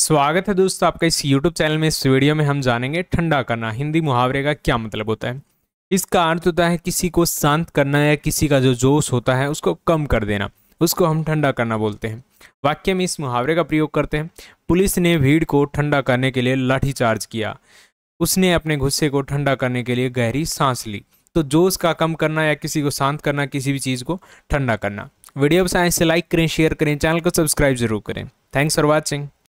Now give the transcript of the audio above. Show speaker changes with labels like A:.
A: स्वागत है दोस्तों आपका इस YouTube चैनल में इस वीडियो में हम जानेंगे ठंडा करना हिंदी मुहावरे का क्या मतलब होता है इसका अर्थ तो होता है किसी को शांत करना या किसी का जो जोश होता है उसको कम कर देना उसको हम ठंडा करना बोलते हैं वाक्य में इस मुहावरे का प्रयोग करते हैं पुलिस ने भीड़ को ठंडा करने के लिए लाठीचार्ज किया उसने अपने गुस्से को ठंडा करने के लिए गहरी सांस ली तो जोश का कम करना या किसी को शांत करना किसी भी चीज़ को ठंडा करना वीडियो पसंद से लाइक करें शेयर करें चैनल को सब्सक्राइब जरूर करें थैंक्स फॉर वॉचिंग